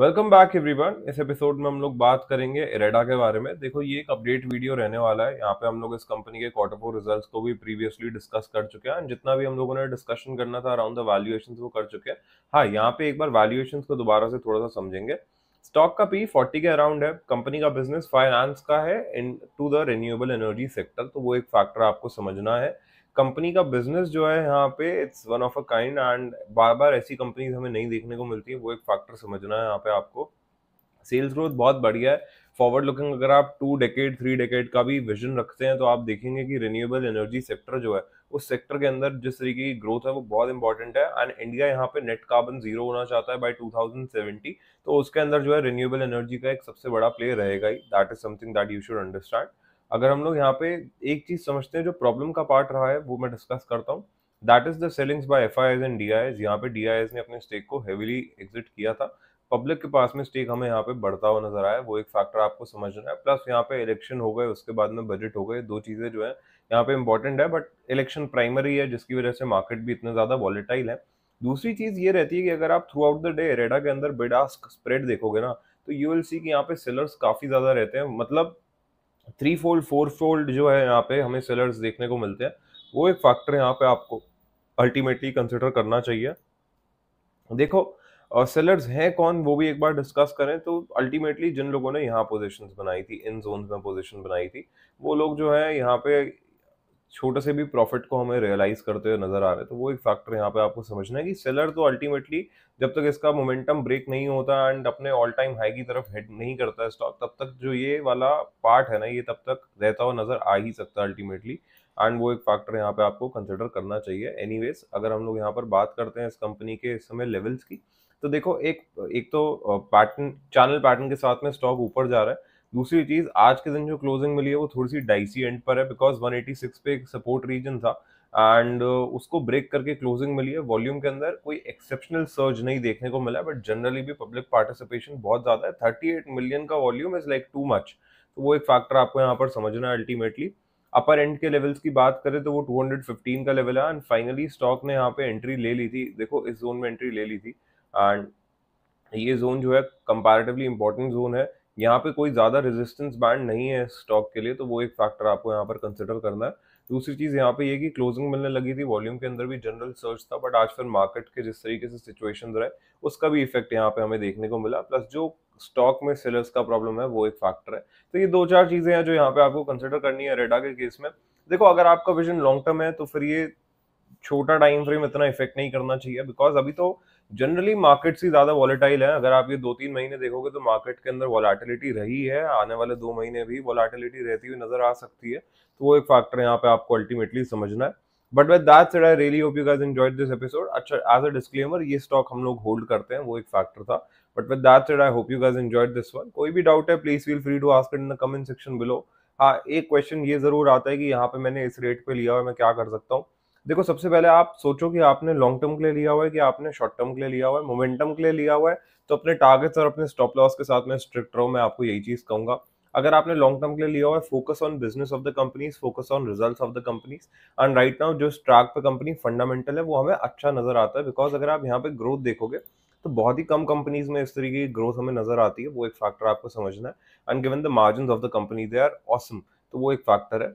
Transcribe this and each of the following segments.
welcome back everyone इस episode में हम लोग बात करेंगे इरेडा के बारे में देखो ये एक अपडेट वीडियो रहने वाला है यहाँ पे हम लोग इस कंपनी के क्वार्टर फोर रिजल्ट्स को भी प्रीवियसली डिस्कस कर चुके हैं जितना भी हम लोगों ने डिस्कशन करना था अराउंड द वैल्यूएशन वो कर चुके हैं हाँ यहाँ पे एक बार वैल्यूएशन को दोबारा से थोड़ा सा समझेंगे स्टॉक का पी फोर्टी के अराउंड है कंपनी का बिजनेस फाइनेंस का है into the renewable energy sector तो वो एक फैक्टर आपको समझना है कंपनी का बिजनेस जो है यहाँ पे it's one of a kind and बार बार ऐसी कंपनीज हमें नहीं देखने को मिलती है वो एक फैक्टर समझना है यहाँ पे आपको सेल्स ग्रोथ बहुत बढ़िया है फॉरवर्ड लुकिंग अगर आप टू डेकेड थ्री डेकेड का भी विजन रखते हैं तो आप देखेंगे कि रिन्यूएबल एनर्जी सेक्टर जो है उस सेक्टर के अंदर जिस तरीके की ग्रोथ है वो बहुत इंपॉर्टेंट है एंड इंडिया यहाँ पे नेट कार्बन जीरो होना चाहता है बाय 2070 तो उसके अंदर जो है रिन्यूएबल एनर्जी का एक सबसे बड़ा प्ले रहेगा ही that is something that you should understand अगर हम लोग यहाँ पे एक चीज समझते हैं जो प्रॉब्लम का पार्ट रहा है वो मैं डिस्कस करता हूँ that is the sellings by F I and D I यहाँ पे डी ने अपने स्टेक को हेविली एग्जिट किया था पब्लिक के पास में स्टेक हमें यहाँ पे बढ़ता हुआ नजर आया वो एक फैक्टर आपको समझना है प्लस यहाँ पे इलेक्शन हो गए उसके बाद में बजट हो गए दो चीज़ें जो है यहाँ पे इंपॉर्टेंट है बट इलेक्शन प्राइमरी है जिसकी वजह से मार्केट भी इतना ज़्यादा वॉलेटाइल है दूसरी चीज़ ये रहती है कि अगर आप थ्रू आउट द डे रेडा के अंदर बेडास्क स्प्रेड देखोगे ना तो यू विल सी कि यहाँ पे सेलर्स काफ़ी ज़्यादा रहते हैं मतलब थ्री फोल्ड फोर फोल्ड जो है यहाँ पे हमें सेलर्स देखने को मिलते हैं वो एक फैक्टर यहाँ पे आपको अल्टीमेटली कंसिडर करना चाहिए देखो और सेलर्स हैं कौन वो भी एक बार डिस्कस करें तो अल्टीमेटली जिन लोगों ने यहाँ पोजीशंस बनाई थी इन जोन्स में पोजीशन बनाई थी वो लोग जो है यहाँ पे छोटे से भी प्रॉफिट को हमें रियलाइज करते हुए नजर आ रहे तो वो एक फैक्टर यहाँ पे आपको समझना है कि सेलर तो अल्टीमेटली जब तक इसका मोमेंटम ब्रेक नहीं होता एंड अपने ऑल टाइम हाई की तरफ हेड नहीं करता स्टॉक तब तक जो ये वाला पार्ट है ना ये तब तक रहता हुआ नजर आ ही सकता है अल्टीमेटली एंड वो एक फैक्टर यहाँ पे आपको कंसिडर करना चाहिए एनी अगर हम लोग यहाँ पर बात करते हैं इस कंपनी के इस समय लेवल्स की तो देखो एक एक तो पैटर्न चैनल पैटर्न के साथ में स्टॉक ऊपर जा रहा है दूसरी चीज आज के दिन जो क्लोजिंग मिली है वो थोड़ी सी डाइसी एंड पर है बिकॉज 186 पे एक सपोर्ट रीजन था एंड उसको ब्रेक करके क्लोजिंग मिली है वॉल्यूम के अंदर कोई एक्सेप्शनल सर्ज नहीं देखने को मिला बट जनरली भी पब्लिक पार्टिसिपेशन बहुत ज्यादा है थर्टी एट मिलियन का volume is like too much तो वो एक फैक्टर आपको यहाँ पर समझना है अल्टीमेटली अपर एंड के लेवल्स की बात करें तो वो 215 का लेवल है एंड फाइनली स्टॉक ने यहाँ पे एंट्री ले ली थी देखो इस जोन में एंट्री ले ली थी एंड ये जोन जो है कंपैरेटिवली इंपॉर्टेंट जोन है यहाँ पे कोई ज़्यादा रेजिस्टेंस बैंड नहीं है स्टॉक के लिए तो वो एक फैक्टर आपको यहाँ पर कंसिडर करना है दूसरी चीज़ यहाँ पे ये कि क्लोजिंग मिलने लगी थी वॉल्यूम के अंदर भी जनरल सर्च था बट आज फिर मार्केट के जिस तरीके से सिचुएशन रहे उसका भी इफेक्ट यहाँ पे हमें देखने को मिला प्लस जो स्टॉक में सेलर्स का प्रॉब्लम है वो एक फैक्टर है तो ये दो चार चीज़ें हैं जो यहाँ पे आपको कंसिडर करनी है रेडा के केस में देखो अगर आपका विजन लॉन्ग टर्म है तो फिर ये छोटा टाइम फ्रेम इतना इफेक्ट नहीं करना चाहिए बिकॉज अभी तो जनरली मार्केट्स ही ज़्यादा वॉलेटाइल है अगर आप ये दो तीन महीने देखोगे तो मार्केट के अंदर वॉलाटिलिटी रही है आने वाले दो महीने भी वॉलाटिलिटी रहती हुई नज़र आ सकती है तो वो एक फैक्टर यहाँ पे आपको अल्टीमेटली समझना है but with that said I really hope you guys enjoyed this episode अच्छा एज अ डिस्क्लेमर ये स्टॉक हम लोग होल्ड करते हैं वो एक फैक्टर था but with that said I hope you guys enjoyed this one कोई भी डाउट है please feel free to ask in the comment section below हाँ एक क्वेश्चन ये जरूर आता है कि यहाँ पे मैंने इस रेट पे लिया और मैं क्या कर सकता हूँ देखो सबसे पहले आप सोचो कि आपने लॉन्ग टर्म के लिए लिया हुआ है कि आपने शॉर्ट टर्म के लिए लिया हुआ है मोमेंटम के लिए लिया हुआ है तो अपने टारगेट्स और अपने स्टॉप लॉस के साथ में स्ट्रिक्ट रहो मैं आपको यही चीज कहूंगा अगर आपने लॉन्ग टर्म के लिए लिया हुआ है focus on business of the companies focus on result of the companies and right now जो स्ट्राक पे कंपनी फंडामेंटल है वो हमें अच्छा नजर आता है बिकॉज अगर आप यहाँ पे ग्रोथ देखोगे तो बहुत ही कम कंपनीज में इस तरीके की ग्रोथ हमें नजर आती है वो एक फैक्टर आपको समझना है and given the margin of the company they are awesome तो वो एक फैक्टर है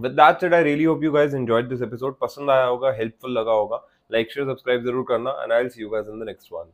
with that said I really hope you guys enjoyed this episode पसंद आया होगा हेल्पफुल लगा होगा लाइक शेयर सब्सक्राइब जरूर करना and I will see you guys in the next one